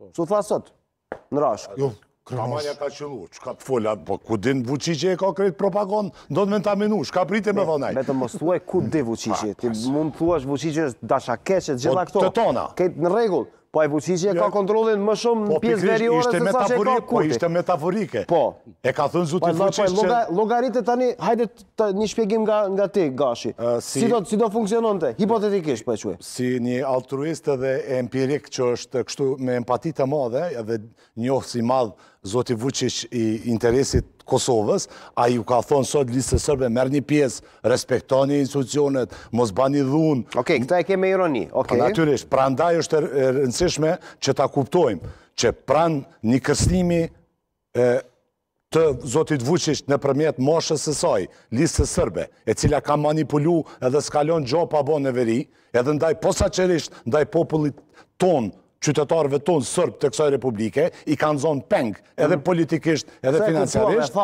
Që po. tha sot, në rashk. Jo, ka qëllu, që ka të folja, po ku din vucicje e ka kretë propagandë, do të me në ta minu, që ka pritë me thonaj. Me të më stuaj, ku di vucicje, ti mund të thuash vucicje dashakeshe, gjitha po, këto. Të tona. Këtë në regullë, Po e Vucicic e ka kontrolin më shumë në po, pjesë veriore se sa që e ka po, kurti. Po ishte metaforike. Po. E ka thënë zuti po, Vucicic që... Logaritë të tani, hajde të një shpjegim nga ti, Gashi. Si do funksionon të, hipotetikisht, po e qëve? Si një altruist dhe empirik që është kështu me empatitë të madhe, edhe njohë si madhë Zoti Vucic i interesit Kosovës, a ju ka thonë sot listës sërbe, merë një pjesë, respektoni institucionet, mos ba një dhunë. Oke, këta e keme ironi. Pa po, natyrisht, pra ndaj është rëndësishme që ta kuptojmë, që pran një kërsnimi të Zotit Vucic në përmjet moshës sësaj, listës sërbe, e cila ka manipulu edhe skalon gjopë bo në veri, edhe ndaj posa qërisht, ndaj popullit tonë, qytetarëve tonë sërbë të kësaj republike, i kanë zonë pengë, edhe mm. politikisht, edhe financiarisht.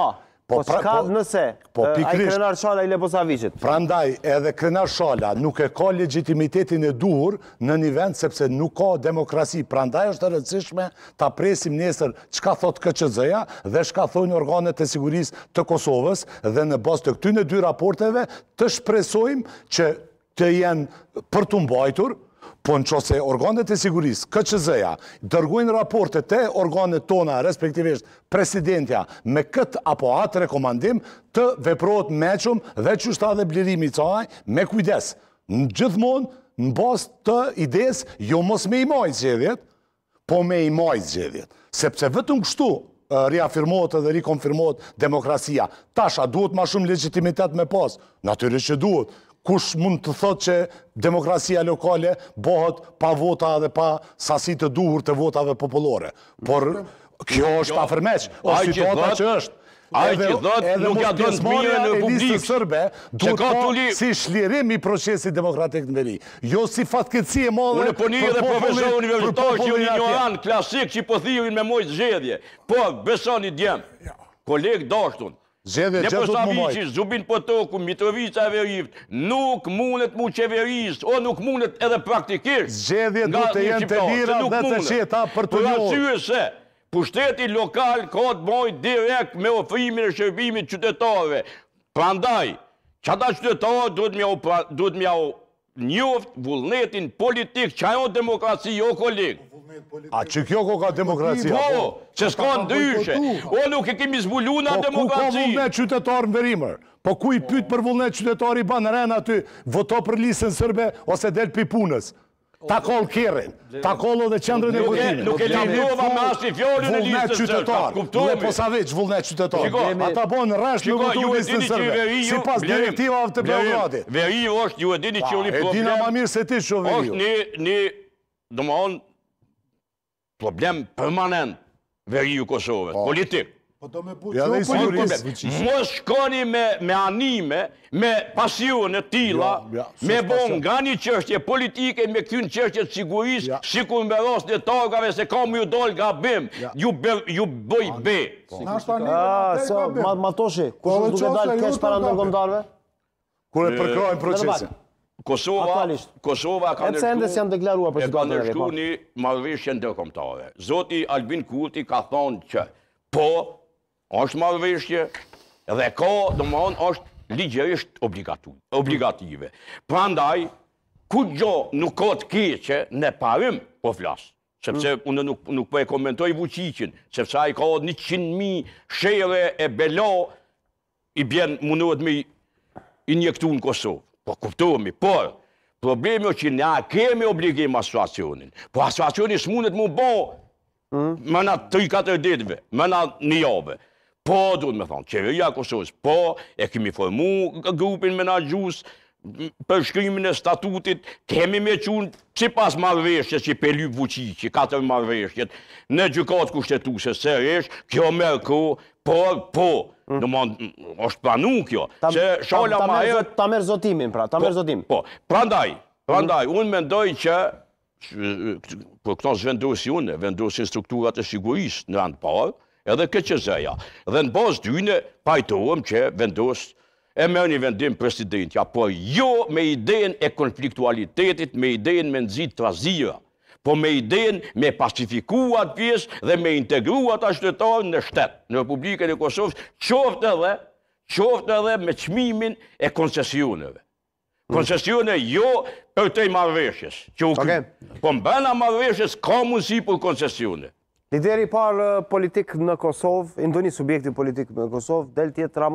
Po që po pra- ka po- nëse, po a i krenar shala i le sa vishit? Pra ndaj, edhe krenar shala nuk e ka legitimitetin e duhur në një vend, sepse nuk ka demokrasi. Pra ndaj është të rëndësishme të apresim njësër që ka thot KCZ-ja dhe që ka thonjë organet e siguris të Kosovës dhe në bas të këtyne dy raporteve të shpresojmë që të jenë për të mbajtur, Po në qose organet e sigurisë, KCZ-ja, dërgujnë raporte të organet tona, respektivisht presidentja, me këtë apo atë rekomandim të veprot meqëm dhe qështa dhe blirimi caaj me kujdes. Në gjithmonë, në bas të ides, jo mos me i majtë gjedhjet, po me i majtë gjedhjet. Sepse vetë në kështu, reafirmohet dhe rekonfirmohet demokrasia. Tasha, duhet ma shumë legitimitet me pas? Natyri që duhet kush mund të thot që demokracia lokale bëhet pa vota dhe pa sasit të duhur të votave popullore. Por kjo jo, është pa fërmeq, o jo, situata që është. Ajë që dhëtë nuk ja dhëtë të mirë në publikës. Sërbe, duhet po si shlirim i procesit demokratik në veri. Jo si fatkeci e modhe... Unë po një dhe profesor universitar që unë një anë klasik që i po pëthiju me mojtë zxedje. Po, besoni djemë, kolegë dashtun, Zedhe qështë të më majtë. Zubin Potoku, Mitovica e verift, nuk mundet mu qeverist, o nuk mundet edhe praktikisht. Zedhe du të jenë të lira dhe të qeta për të Për se, pushteti lokal ka të bojt direkt me ofrimin e shërbimit qytetarve. Prandaj, qëta qytetarë duhet me au pra, njoft vullnetin politik, qajon demokraci, jo kolikë. A që kjo ko ka demokracia? Po, po që s'ka po ndyshe. O, nuk e kemi zbulu na demokraci. Po, ku ka vullnet qytetar në verimër? Po, ku i po. pyt për vullnet qytetar i banë rena aty, voto për lisën sërbe, ose del për punës? Ta kolë kjerën, ta kolë dhe qëndrën e këtë. Nuk e ta me ashtë i fjollu në listë të cërë, ta kuptu me. Në posa veç, vullnë e qytetarë. A ta bojë në rrashë në vëtu listë të si pas direktiva avë të Beogradi. Veri është, ju e dini që u një përgjë. E dina ma mirë se ti që u veri. Oshë një, dëmohon, problem permanent veri ju Kosovës, po. politik. Po do me buqë u për Mo shkoni me anime, me pasionet e tila, me bon nga një qështje politike, me këtë qështje të siguris, shikur me rost në tagave se ka ju dollë nga bim, ju bëj po. be. Po. A, se, ah, Matoshi, kështë duke dalë kështë para nërgëndarve? Kure përkrojnë procesin. Kosova, Kosova ka nërshku... E janë deklarua për shkotë E ka po. një marveshje në Zoti Albin Kurti ka thonë që po, është marveshje, dhe ka, do më honë, është ligjërisht obligative. Pra ndaj, ku gjo nuk ka të keqe, ne parim po flasë. Sepse mm. unë nuk po e komentoj vuqicin, sepse a i ka odë një qinë mi shere e belo, i bjenë mundurët me injektu në Kosovë. Po, kuptuemi, por, problemi o që ne a kemi obligim asuacionin, po asuacionin së mundet mu bo hmm? më 3-4 ditve, më nga një jove. Po, du të me thonë, qeveria Kosovës, po, e kemi formu grupin me na gjus, për shkrimin e statutit, kemi me qunë që pas marveshtje që pelu vëqi që katër marveshtjet në gjukat kushtetuse sërësht, kjo merë kohë Po, po, në mund, është planu kjo. Ta merë zotimin, pra, ta po, merë zotimin. Po, prandaj, prandaj, unë mendoj që, për këto zvendurës i une, vendurësin strukturat e sigurisë në randë parë, edhe këtë që zëja. Dhe në bazë dyne, pajtojmë që vendurës e merë një vendim presidentja, por jo me idejen e konfliktualitetit, me idejen me nëzit trazira po me idejnë me pacifikuat pjesë dhe me integruat a shtetarën në shtetë, në Republikën e Kosovës, qoftë edhe, qoftë edhe me qmimin e koncesioneve. Koncesione jo për tej marveshjes, që po më bëna marveshjes, ka mund si për koncesione. Lideri parë eh, politikë në Kosovë, indoni subjektin politikë në Kosovë, del tjetë rabat.